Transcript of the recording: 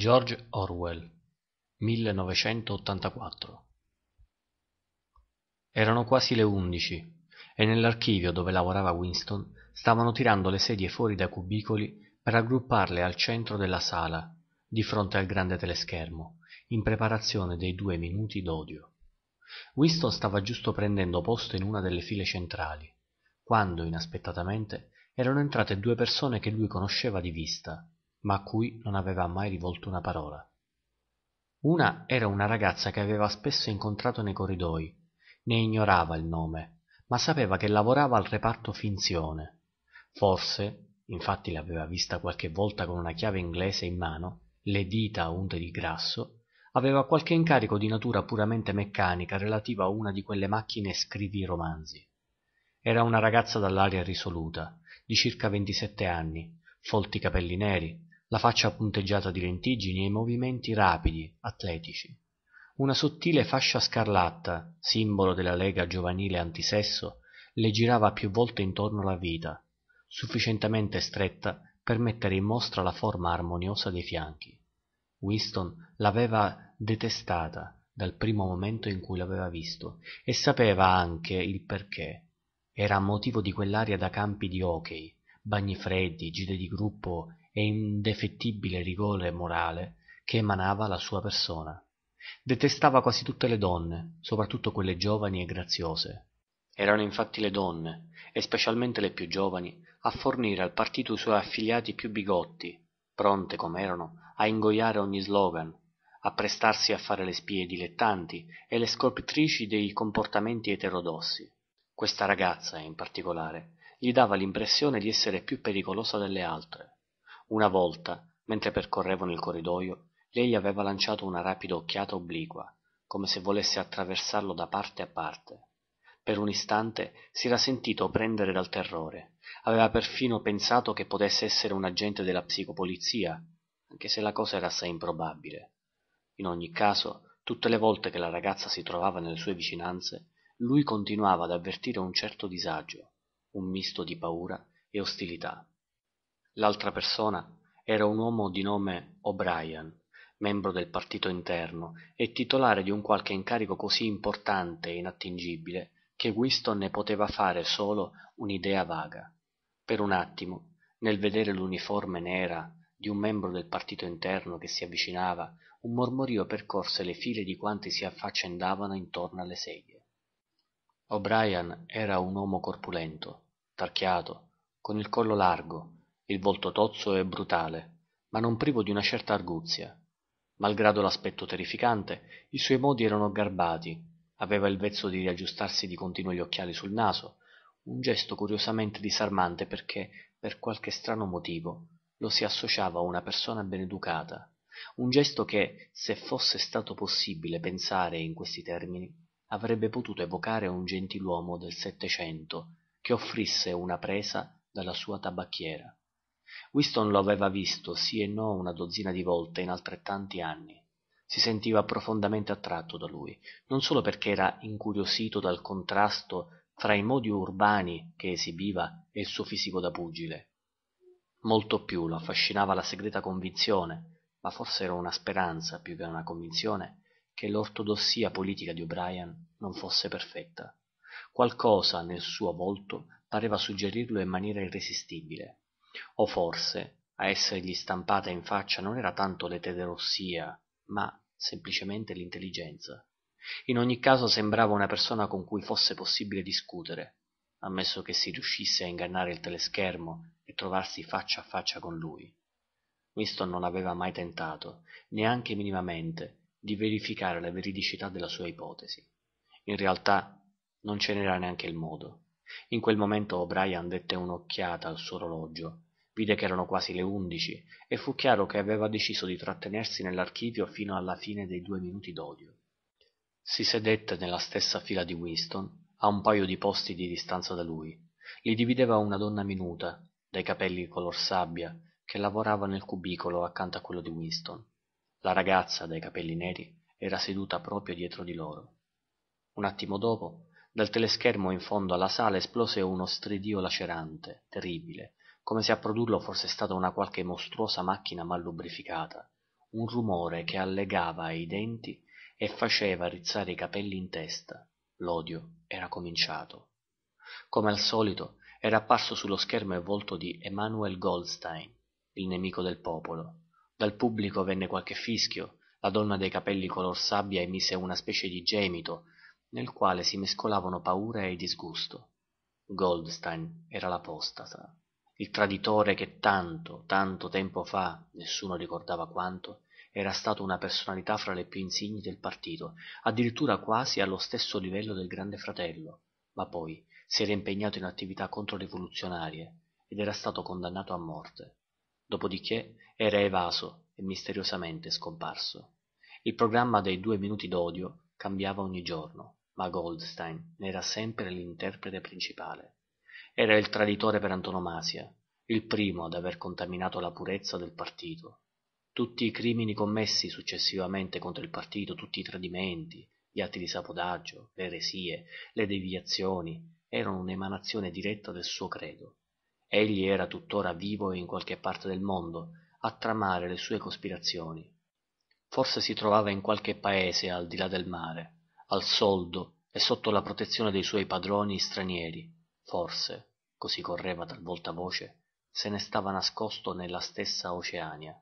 George Orwell 1984 Erano quasi le undici e nell'archivio dove lavorava Winston stavano tirando le sedie fuori dai cubicoli per aggrupparle al centro della sala, di fronte al grande teleschermo, in preparazione dei due minuti d'odio. Winston stava giusto prendendo posto in una delle file centrali, quando inaspettatamente erano entrate due persone che lui conosceva di vista, ma a cui non aveva mai rivolto una parola. Una era una ragazza che aveva spesso incontrato nei corridoi, ne ignorava il nome, ma sapeva che lavorava al reparto finzione. Forse, infatti l'aveva vista qualche volta con una chiave inglese in mano, le dita unte di grasso, aveva qualche incarico di natura puramente meccanica relativa a una di quelle macchine scrivi romanzi. Era una ragazza dall'aria risoluta, di circa ventisette anni, folti capelli neri, la faccia punteggiata di lentiggini e i movimenti rapidi, atletici. Una sottile fascia scarlatta, simbolo della Lega giovanile antisesso, le girava più volte intorno alla vita, sufficientemente stretta per mettere in mostra la forma armoniosa dei fianchi. Winston l'aveva detestata dal primo momento in cui l'aveva visto e sapeva anche il perché. Era a motivo di quell'aria da campi di hockey, bagni freddi, gite di gruppo e indefettibile rigore morale che emanava la sua persona. Detestava quasi tutte le donne, soprattutto quelle giovani e graziose. Erano infatti le donne, e specialmente le più giovani, a fornire al partito i suoi affiliati più bigotti, pronte com'erano a ingoiare ogni slogan, a prestarsi a fare le spie dilettanti e le scolpitrici dei comportamenti eterodossi. Questa ragazza, in particolare, gli dava l'impressione di essere più pericolosa delle altre una volta mentre percorrevano il corridoio lei gli aveva lanciato una rapida occhiata obliqua come se volesse attraversarlo da parte a parte per un istante si era sentito prendere dal terrore aveva perfino pensato che potesse essere un agente della psicopolizia anche se la cosa era assai improbabile in ogni caso tutte le volte che la ragazza si trovava nelle sue vicinanze lui continuava ad avvertire un certo disagio un misto di paura e ostilità L'altra persona era un uomo di nome O'Brien, membro del partito interno e titolare di un qualche incarico così importante e inattingibile che Winston ne poteva fare solo un'idea vaga. Per un attimo, nel vedere l'uniforme nera di un membro del partito interno che si avvicinava, un mormorio percorse le file di quanti si affaccendavano intorno alle sedie. O'Brien era un uomo corpulento, tarchiato, con il collo largo, il volto tozzo e brutale ma non privo di una certa arguzia malgrado l'aspetto terrificante i suoi modi erano garbati aveva il vezzo di riaggiustarsi di continuo gli occhiali sul naso un gesto curiosamente disarmante perché per qualche strano motivo lo si associava a una persona beneducata un gesto che se fosse stato possibile pensare in questi termini avrebbe potuto evocare un gentiluomo del settecento che offrisse una presa dalla sua tabacchiera Winston lo aveva visto sì e no una dozzina di volte in altrettanti anni. Si sentiva profondamente attratto da lui, non solo perché era incuriosito dal contrasto fra i modi urbani che esibiva e il suo fisico da pugile. Molto più lo affascinava la segreta convinzione, ma forse era una speranza più che una convinzione, che l'ortodossia politica di O'Brien non fosse perfetta. Qualcosa nel suo volto pareva suggerirlo in maniera irresistibile o forse a essergli stampata in faccia non era tanto l'eterossia ma semplicemente l'intelligenza in ogni caso sembrava una persona con cui fosse possibile discutere ammesso che si riuscisse a ingannare il teleschermo e trovarsi faccia a faccia con lui winston non aveva mai tentato neanche minimamente di verificare la veridicità della sua ipotesi in realtà non ce n'era neanche il modo in quel momento o'brien dette un'occhiata al suo orologio vide che erano quasi le undici e fu chiaro che aveva deciso di trattenersi nell'archivio fino alla fine dei due minuti d'odio si sedette nella stessa fila di winston a un paio di posti di distanza da lui li divideva una donna minuta dai capelli color sabbia che lavorava nel cubicolo accanto a quello di winston la ragazza dai capelli neri era seduta proprio dietro di loro un attimo dopo dal teleschermo in fondo alla sala esplose uno stridio lacerante terribile come se a produrlo fosse stata una qualche mostruosa macchina mal lubrificata un rumore che allegava i denti e faceva rizzare i capelli in testa l'odio era cominciato come al solito era apparso sullo schermo il volto di emanuel goldstein il nemico del popolo dal pubblico venne qualche fischio la donna dai capelli color sabbia emise una specie di gemito nel quale si mescolavano paura e disgusto goldstein era l'apostata il traditore che tanto, tanto tempo fa, nessuno ricordava quanto, era stato una personalità fra le più insigni del partito, addirittura quasi allo stesso livello del Grande Fratello, ma poi si era impegnato in attività controrivoluzionarie ed era stato condannato a morte. Dopodiché era evaso e misteriosamente scomparso. Il programma dei due minuti d'odio cambiava ogni giorno, ma Goldstein ne era sempre l'interprete principale. Era il traditore per antonomasia, il primo ad aver contaminato la purezza del partito. Tutti i crimini commessi successivamente contro il partito, tutti i tradimenti, gli atti di sabotaggio, le eresie, le deviazioni, erano un'emanazione diretta del suo credo. Egli era tuttora vivo in qualche parte del mondo a tramare le sue cospirazioni. Forse si trovava in qualche paese al di là del mare, al soldo e sotto la protezione dei suoi padroni stranieri, forse così correva talvolta voce se ne stava nascosto nella stessa oceania